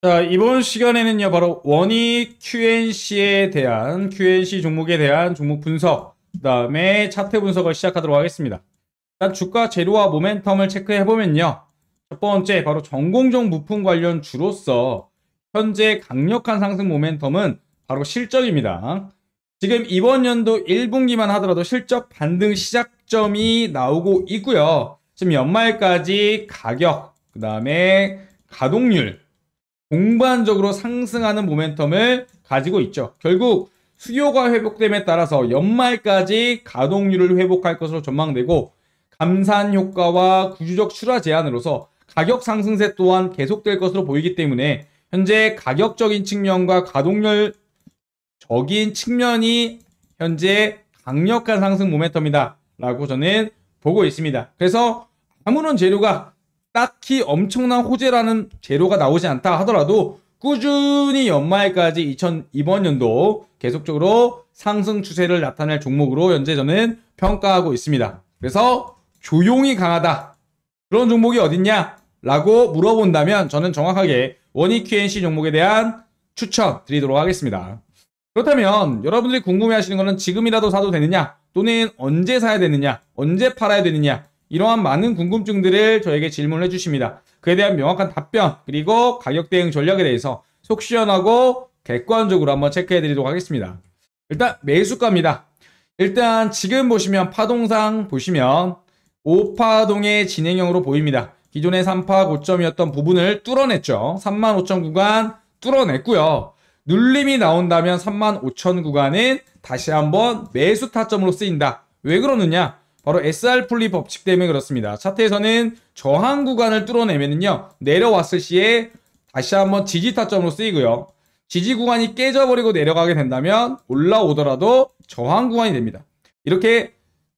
자, 이번 시간에는요, 바로 원익 QNC에 대한, QNC 종목에 대한 종목 분석, 그 다음에 차트 분석을 시작하도록 하겠습니다. 일단 주가 재료와 모멘텀을 체크해보면요. 첫 번째, 바로 전공정 부품 관련 주로서 현재 강력한 상승 모멘텀은 바로 실적입니다. 지금 이번 연도 1분기만 하더라도 실적 반등 시작점이 나오고 있고요. 지금 연말까지 가격, 그 다음에 가동률, 공반적으로 상승하는 모멘텀을 가지고 있죠. 결국 수요가 회복됨에 따라서 연말까지 가동률을 회복할 것으로 전망되고 감산 효과와 구조적 출하 제한으로서 가격 상승세 또한 계속될 것으로 보이기 때문에 현재 가격적인 측면과 가동률적인 측면이 현재 강력한 상승 모멘텀이다 라고 저는 보고 있습니다. 그래서 아무런 재료가 딱히 엄청난 호재라는 재료가 나오지 않다 하더라도 꾸준히 연말까지 2000, 이번 연도 계속적으로 상승 추세를 나타낼 종목으로 현재 저는 평가하고 있습니다. 그래서 조용히 강하다. 그런 종목이 어딨냐? 라고 물어본다면 저는 정확하게 원익 QNC 종목에 대한 추천 드리도록 하겠습니다. 그렇다면 여러분들이 궁금해 하시는 것은 지금이라도 사도 되느냐? 또는 언제 사야 되느냐? 언제 팔아야 되느냐? 이러한 많은 궁금증들을 저에게 질문을 해주십니다. 그에 대한 명확한 답변 그리고 가격 대응 전략에 대해서 속 시원하고 객관적으로 한번 체크해 드리도록 하겠습니다. 일단 매수가입니다. 일단 지금 보시면 파동상 보시면 5파동의 진행형으로 보입니다. 기존의 3파 고점이었던 부분을 뚫어냈죠. 35,000 구간 뚫어냈고요. 눌림이 나온다면 35,000 구간은 다시 한번 매수 타점으로 쓰인다. 왜 그러느냐? 바로 SR 풀리 법칙 때문에 그렇습니다. 차트에서는 저항 구간을 뚫어내면은요. 내려왔을 시에 다시 한번 지지 타점으로 쓰이고요. 지지 구간이 깨져버리고 내려가게 된다면 올라오더라도 저항 구간이 됩니다. 이렇게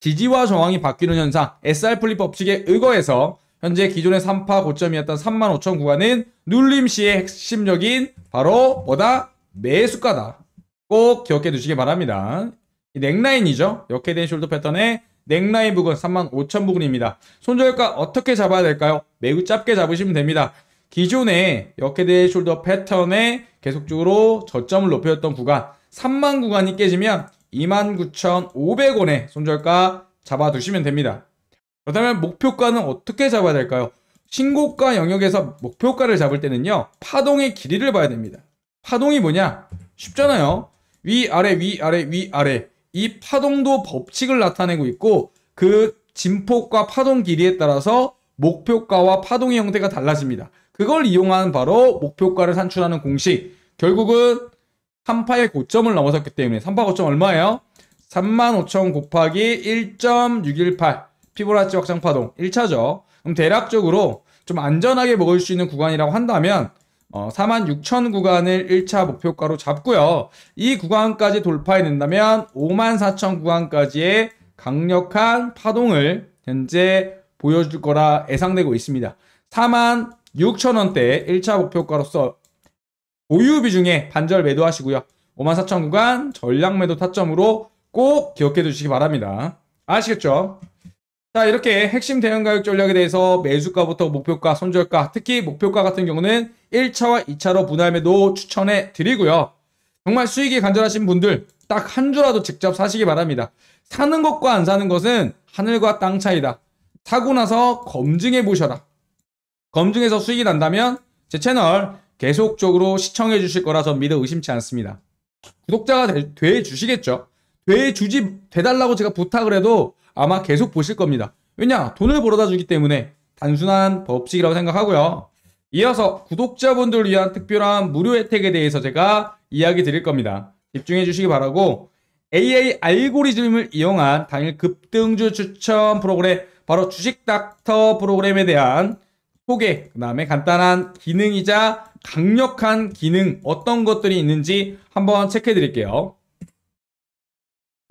지지와 저항이 바뀌는 현상 SR 플립 법칙에 의거해서 현재 기존의 3파 고점이었던 35,000 구간은 눌림 시의 핵심적인 바로 뭐다? 매수가다. 꼭 기억해 두시기 바랍니다. 넥라인이죠. 역회된 숄더 패턴의 넥라인 부근 35,000 부근입니다. 손절가 어떻게 잡아야 될까요? 매우 짧게 잡으시면 됩니다. 기존에 역헤드 숄더 패턴에 계속적으로 저점을 높였던 구간 3만 구간이 깨지면 29,500원에 손절가 잡아두시면 됩니다. 그렇다면 목표가는 어떻게 잡아야 될까요? 신고가 영역에서 목표가를 잡을 때는요. 파동의 길이를 봐야 됩니다. 파동이 뭐냐? 쉽잖아요. 위아래 위아래 위아래 이 파동도 법칙을 나타내고 있고 그 진폭과 파동 길이에 따라서 목표가와 파동의 형태가 달라집니다. 그걸 이용한 바로 목표가를 산출하는 공식. 결국은 3파의 고점을 넘어섰기 때문에 3파 고점 얼마예요? 35,000 곱하기 1.618피보라치 확장 파동 1차죠. 그럼 대략적으로 좀 안전하게 먹을 수 있는 구간이라고 한다면 어, 46,000 구간을 1차 목표가로 잡고요. 이 구간까지 돌파해낸다면 54,000 구간까지의 강력한 파동을 현재 보여줄 거라 예상되고 있습니다. 46,000원대 1차 목표가로서 보유비 중에 반절 매도하시고요. 54,000 구간 전략 매도 타점으로 꼭 기억해 두시기 바랍니다. 아시겠죠? 자 이렇게 핵심 대형 가격 전략에 대해서 매수가부터 목표가, 손절가, 특히 목표가 같은 경우는 1차와 2차로 분할 매도 추천해 드리고요. 정말 수익이 간절하신 분들 딱 한 주라도 직접 사시기 바랍니다. 사는 것과 안 사는 것은 하늘과 땅 차이다. 사고 나서 검증해 보셔라. 검증해서 수익이 난다면 제 채널 계속적으로 시청해 주실 거라 전 믿어 의심치 않습니다. 구독자가 돼 주시겠죠? 돼 주지 돼달라고 제가 부탁을 해도 아마 계속 보실 겁니다. 왜냐? 돈을 벌어다 주기 때문에 단순한 법칙이라고 생각하고요. 이어서 구독자분들 위한 특별한 무료 혜택에 대해서 제가 이야기 드릴 겁니다. 집중해 주시기 바라고 a i 알고리즘을 이용한 당일 급등주 추천 프로그램 바로 주식 닥터 프로그램에 대한 소개, 그 다음에 간단한 기능이자 강력한 기능 어떤 것들이 있는지 한번 체크해 드릴게요.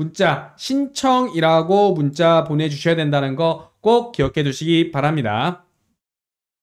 문자 신청이라고 문자 보내주셔야 된다는 거 꼭 기억해 두시기 바랍니다.